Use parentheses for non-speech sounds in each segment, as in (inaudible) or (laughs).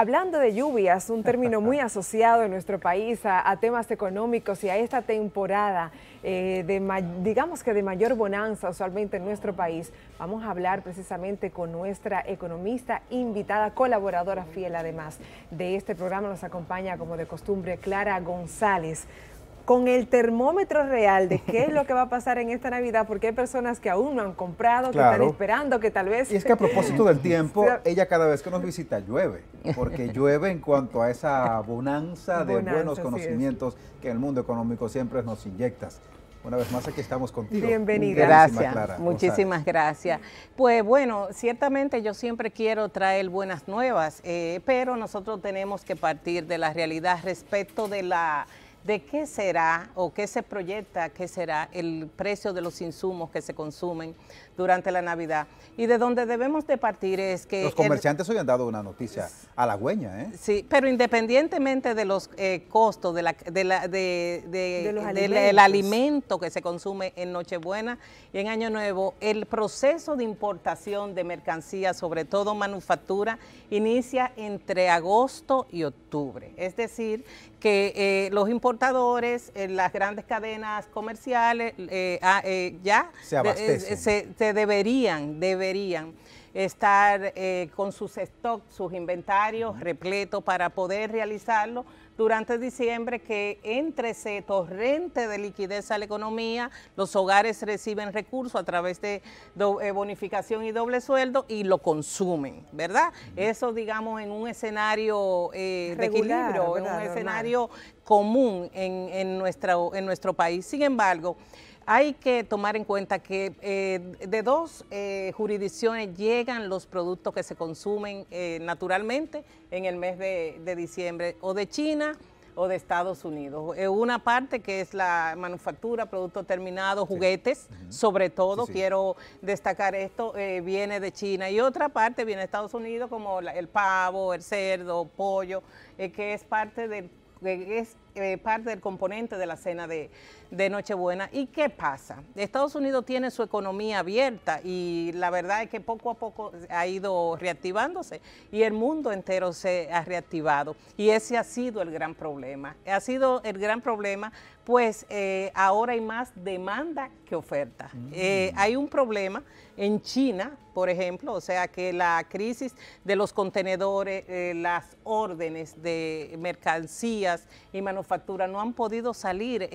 Hablando de lluvias, un término muy (laughs) asociado en nuestro país a, temas económicos y a esta temporada, eh, de digamos que de mayor bonanza usualmente en nuestro país, vamos a hablar precisamente con nuestra economista invitada, colaboradora fiel además de este programa, nos acompaña como de costumbre Clara González con el termómetro real de qué es lo que va a pasar en esta Navidad, porque hay personas que aún no han comprado, que están esperando, que tal vez... Y es que a propósito del tiempo, (laughs) ella cada vez que nos visita llueve, porque llueve en cuanto a esa bonanza de buenos conocimientos que el mundo económico siempre nos inyectas. Una vez más aquí estamos contigo. Bienvenida. Gracias, Clara, muchísimas gracias. Pues bueno, ciertamente yo siempre quiero traer buenas nuevas, eh, pero nosotros tenemos que partir de la realidad respecto de la de qué será o qué se proyecta, qué será el precio de los insumos que se consumen durante la Navidad. Y de donde debemos de partir es que... Los comerciantes hoy han dado una noticia halagüeña, ¿eh? Sí, pero independientemente de los eh, costos de la, de del alimento que se consume en Nochebuena y en Año Nuevo, el proceso de importación de mercancías, sobre todo manufactura, inicia entre agosto y octubre. Es decir, que eh, los importadores, en eh, las grandes cadenas comerciales eh, ah, ya se, se, deberían, deberían estar eh, con sus stocks, sus inventarios repletos para poder realizarlo durante diciembre que entre ese torrente de liquidez a la economía, los hogares reciben recursos a través de eh, bonificación y doble sueldo y lo consumen, ¿verdad? Eso, digamos, en un escenario eh, de equilibrio, en un escenario común en, en nuestro país. Sin embargo, hay que tomar en cuenta que eh, de dos eh, jurisdicciones llegan los productos que se consumen eh, naturalmente en el mes de, diciembre, o de China o de Estados Unidos. una parte que es la manufactura, productos terminados, juguetes, sobre todo, quiero destacar esto, viene de China. Y otra parte viene de Estados Unidos, como el pavo, el cerdo, pollo, que es parte de... Eh, parte del componente de la cena de, Nochebuena. ¿Y qué pasa? Estados Unidos tiene su economía abierta y la verdad es que poco a poco ha ido reactivándose y el mundo entero se ha reactivado. Y ese ha sido el gran problema. Ha sido el gran problema, pues eh, ahora hay más demanda que oferta. Mm. Eh, hay un problema en China, por ejemplo, o sea que la crisis de los contenedores, las órdenes de mercancías y manufacturas, factura, no han podido salir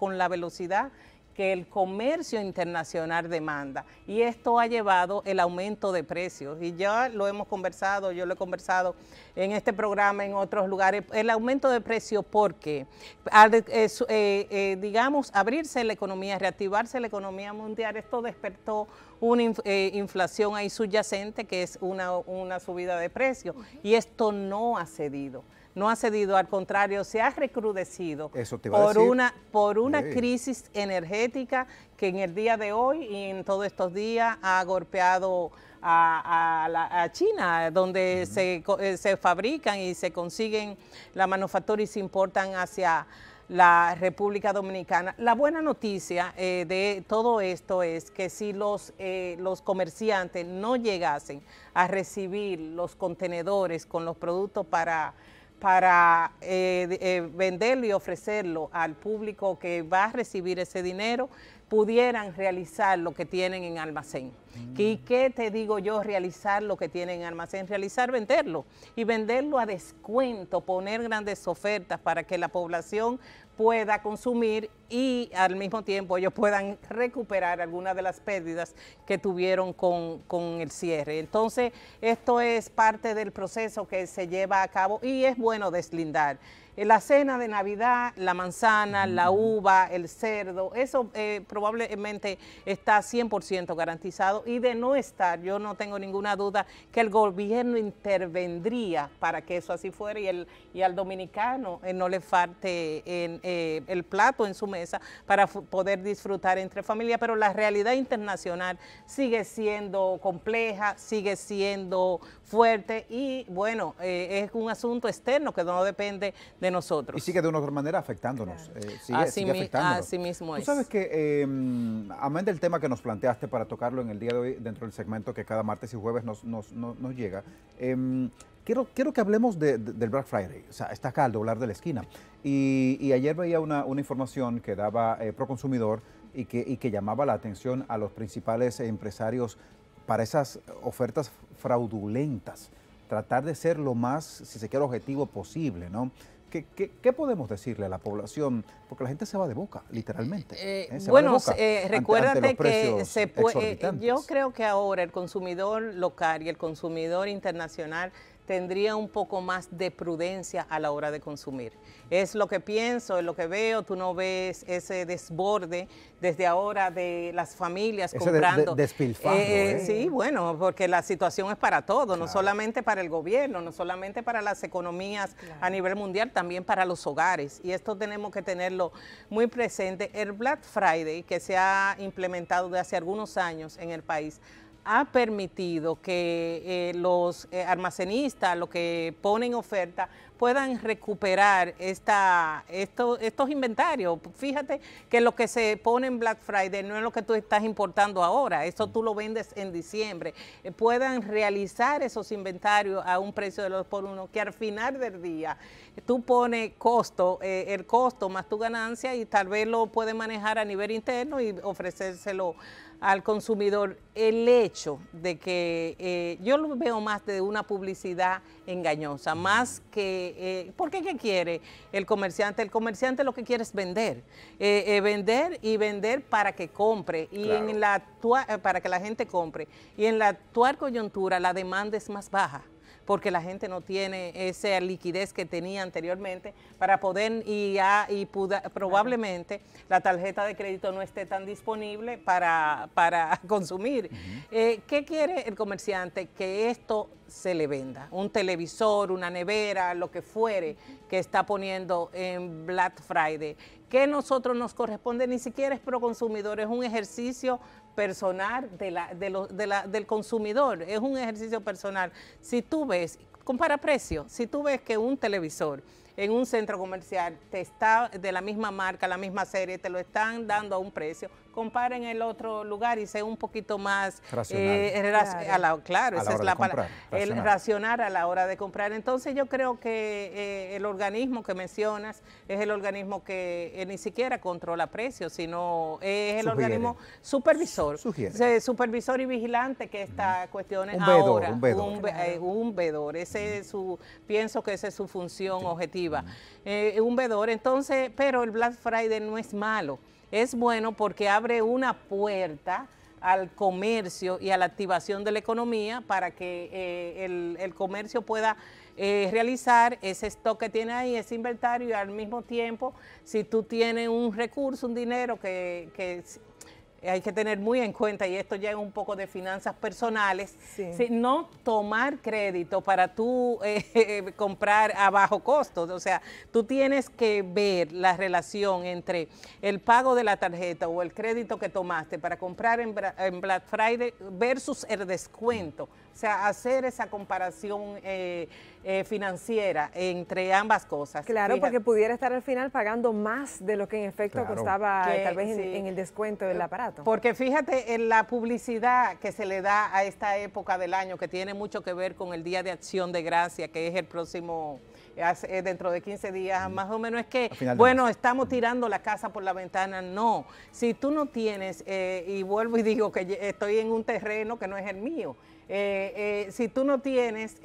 con la velocidad que el comercio internacional demanda y esto ha llevado el aumento de precios y ya lo hemos conversado, yo lo he conversado en este programa, en otros lugares, el aumento de precios porque al, eh, eh, eh, digamos abrirse la economía, reactivarse la economía mundial, esto despertó una inflación ahí subyacente que es una, una subida de precios y esto no ha cedido no ha cedido, al contrario, se ha recrudecido por, una, por una crisis energética que en el día de hoy y en todos estos días ha golpeado a, China, donde eh, se, fabrican y se consiguen la manufactura y se importan hacia la República Dominicana. La buena noticia eh, de todo esto es que si los, eh, los comerciantes no llegasen a recibir los contenedores con los productos para para eh, eh, venderlo y ofrecerlo al público que va a recibir ese dinero, pudieran realizar lo que tienen en almacén. Mm. ¿Y qué te digo yo? Realizar lo que tienen en almacén, realizar, venderlo y venderlo a descuento, poner grandes ofertas para que la población pueda consumir y al mismo tiempo ellos puedan recuperar algunas de las pérdidas que tuvieron con, el cierre. Entonces, esto es parte del proceso que se lleva a cabo y es bueno deslindar. Eh, la cena de Navidad, la manzana, la uva, el cerdo, eso eh, probablemente está 100% garantizado y de no estar, yo no tengo ninguna duda que el gobierno intervendría para que eso así fuera y, el, y al dominicano eh, no le falte el plato en su para poder disfrutar entre familia, pero la realidad internacional sigue siendo compleja, sigue siendo fuerte y bueno, eh, es un asunto externo que no depende de nosotros. Y sigue de una otra manera eh, afectándonos. así, mismo Tú sabes que, eh, amén del tema que nos planteaste para tocarlo en el día de hoy dentro del segmento que cada martes y jueves nos, nos, nos, nos llega, em, Quiero, que hablemos del Black Friday, o sea, está acá al doblar de la esquina. Y, ayer veía una, información que daba eh, Proconsumidor y que, que llamaba la atención a los principales empresarios para esas ofertas fraudulentas, tratar de ser lo más, si se quiere, objetivo posible, ¿no? ¿Qué, podemos decirle a la población? Porque la gente se va de boca, literalmente. Eh, ¿eh? bueno, recuérdate que se puede, yo creo que ahora el consumidor local y el consumidor internacional tendría un poco más de prudencia a la hora de consumir. Es lo que pienso, es lo que veo, tú no ves ese desborde desde ahora de las familias comprando. Eh, eh, ¿eh? Sí, bueno, porque la situación es para todos, no solamente para el gobierno, no solamente para las economías a nivel mundial, también para los hogares. Y esto tenemos que tenerlo muy presente. El Black Friday, que se ha implementado desde hace algunos años en el país, ha permitido que eh, los eh, almacenistas, los que ponen oferta, puedan recuperar esta, estos inventarios. Fíjate que lo que se pone en Black Friday no es lo que tú estás importando ahora, eso mm. tú lo vendes en diciembre. Eh, puedan realizar esos inventarios a un precio de los por uno, que al final del día tú pones costo, el costo más tu ganancia y tal vez lo puedes manejar a nivel interno y ofrecérselo al consumidor el hecho de que eh, yo lo veo más de una publicidad engañosa, más que, eh, ¿por porque ¿qué quiere el comerciante? El comerciante lo que quiere es vender, eh, vender y vender para que compre, y en la para que la gente compre. Y en la actual coyuntura la demanda es más baja porque la gente no tiene esa liquidez que tenía anteriormente para poder y, y probablemente la tarjeta de crédito no esté tan disponible para, (laughs) consumir. Eh, ¿Qué quiere el comerciante? Que esto se le venda, un televisor, una nevera, lo que fuere que está poniendo en Black Friday. ¿Qué nosotros nos corresponde? Ni siquiera es pro consumidor, es un ejercicio personal de la, de de la, del consumidor, es un ejercicio personal. Si tú ves, compara precios, si tú ves que un televisor en un centro comercial, te está de la misma marca, la misma serie, te lo están dando a un precio, compara en el otro lugar y sea un poquito más eh, racional. claro. esa es la palabra. El racionar a la hora de comprar. Entonces yo creo que eh, el organismo que mencionas es el organismo que eh, ni siquiera controla precios, sino es el organismo supervisor. supervisor y vigilante que está cuestión cuestiones ahora. un, vedor. Un, Ese su, pienso que esa es su función objetivo objetiva eh, un vedor. Entonces, pero el Black Friday no es malo, es bueno porque abre una puerta al comercio y a la activación de la economía para que eh, el, el, comercio pueda eh, realizar ese stock que tiene ahí, ese inventario, y al mismo tiempo, si tú tienes un recurso, un dinero que, que eh, hay que tener muy en cuenta, y esto ya es un poco de finanzas personales, si no tomar crédito para tú eh, (laughs) eh, comprar a bajo costo. O sea, tú tienes que ver la relación entre el pago de la tarjeta o el crédito que tomaste para comprar en, Black Friday versus el descuento. O sea, hacer esa comparación eh, eh, financiera entre ambas cosas. Claro, porque pudiera estar al final pagando más de lo que en efecto costaba eh, tal vez en, el descuento del aparato. Porque fíjate en la publicidad que se le da a esta época del año, que tiene mucho que ver con el Día de Acción de Gracia, que es el próximo dentro de 15 días, más o menos es que, bueno, estamos tirando la casa por la ventana, no. Si tú no tienes, y vuelvo y digo que estoy en un terreno que no es el mío, eh, eh, si tú no tienes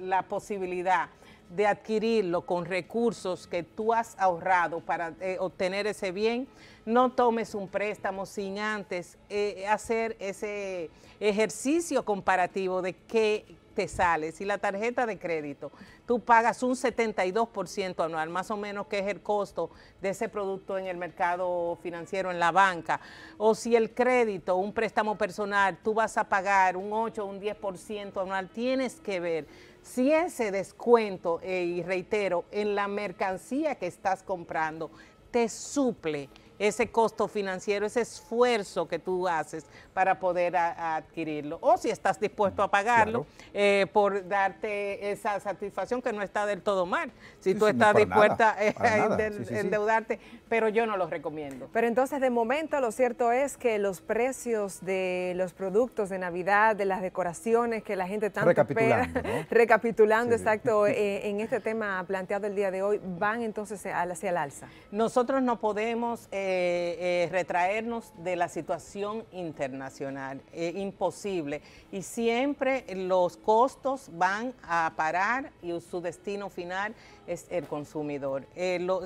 la posibilidad de adquirirlo con recursos que tú has ahorrado para eh, obtener ese bien, no tomes un préstamo sin antes eh, hacer ese ejercicio comparativo de qué, te sale, si la tarjeta de crédito, tú pagas un 72% anual, más o menos que es el costo de ese producto en el mercado financiero, en la banca. O si el crédito, un préstamo personal, tú vas a pagar un 8 o un 10% anual, tienes que ver si ese descuento, eh, y reitero, en la mercancía que estás comprando, te suple ese costo financiero, ese esfuerzo que tú haces para poder adquirirlo. O si estás dispuesto a pagarlo eh, por darte esa satisfacción que no está del todo mal. Si tú estás dispuesta eh, a endeudarte, pero yo no los recomiendo. Pero entonces, de momento, lo cierto es que los precios de los productos de Navidad, de las decoraciones que la gente tanto Recapitulando, (laughs) recapitulando, exacto, (laughs) eh, en este tema planteado el día de hoy, van entonces hacia el alza. Nosotros no podemos... Eh, eh, retraernos de la situación internacional, eh, imposible. Y siempre los costos van a parar y su destino final es el consumidor.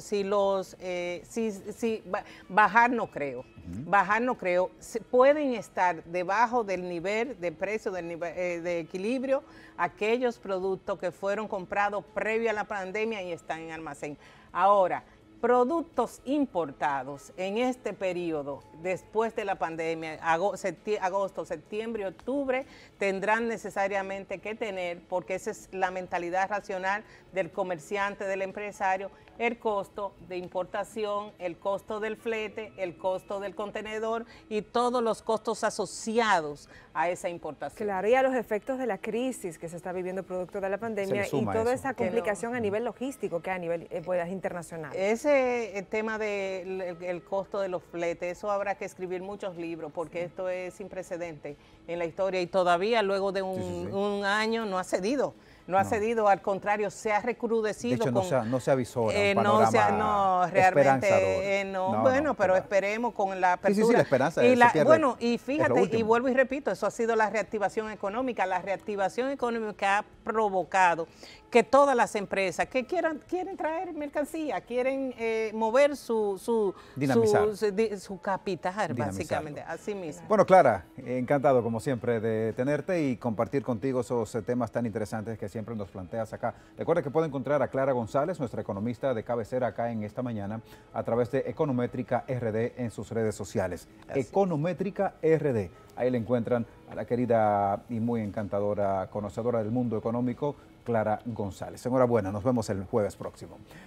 si los, si, bajar no creo, bajar no creo. Pueden estar debajo del nivel de precio, del nivel de equilibrio, aquellos productos que fueron comprados previo a la pandemia y están en almacén. Ahora, productos importados en este periodo, después de la pandemia, agosto, septiembre y octubre, tendrán necesariamente que tener, porque esa es la mentalidad racional del comerciante, del empresario, el costo de importación, el costo del flete, el costo del contenedor y todos los costos asociados a esa importación. Claro, y a los efectos de la crisis que se está viviendo producto de la pandemia y toda esa complicación a nivel logístico que a nivel eh, pues, internacional. Ese eh, tema del de el, costo de los fletes, eso habrá que escribir muchos libros porque esto es sin precedente en la historia y todavía luego de un año no ha cedido no, ha cedido, al contrario, se ha recrudecido. De hecho, no, se, no se avisó. Eh, no, realmente eh, no, Bueno, pero esperemos con la apertura. esperanza. Y bueno, y fíjate, y vuelvo y repito, eso ha sido la reactivación económica. La reactivación económica que ha provocado que todas las empresas que quieran, quieren traer mercancía, quieren eh, mover su, su, capital, básicamente. Así mismo. Bueno, Clara, encantado como siempre de tenerte y compartir contigo esos eh, temas tan interesantes que siempre nos planteas acá. Recuerda que puede encontrar a Clara González, nuestra economista de cabecera acá en esta mañana, a través de Econométrica RD en sus redes sociales. Econométrica RD. Ahí le encuentran a la querida y muy encantadora conocedora del mundo económico, Clara González. Enhorabuena, nos vemos el jueves próximo.